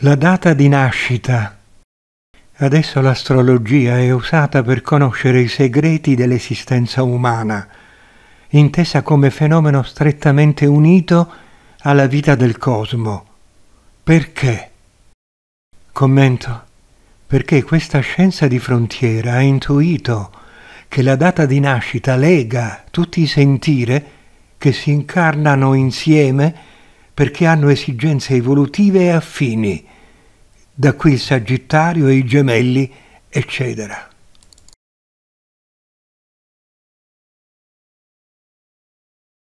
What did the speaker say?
La data di nascita. Adesso l'astrologia è usata per conoscere i segreti dell'esistenza umana, intesa come fenomeno strettamente unito alla vita del cosmo. Perché? Commento. Perché questa scienza di frontiera ha intuito che la data di nascita lega tutti i sentire che si incarnano insieme perché hanno esigenze evolutive e affini, da qui il Sagittario e i Gemelli, eccetera.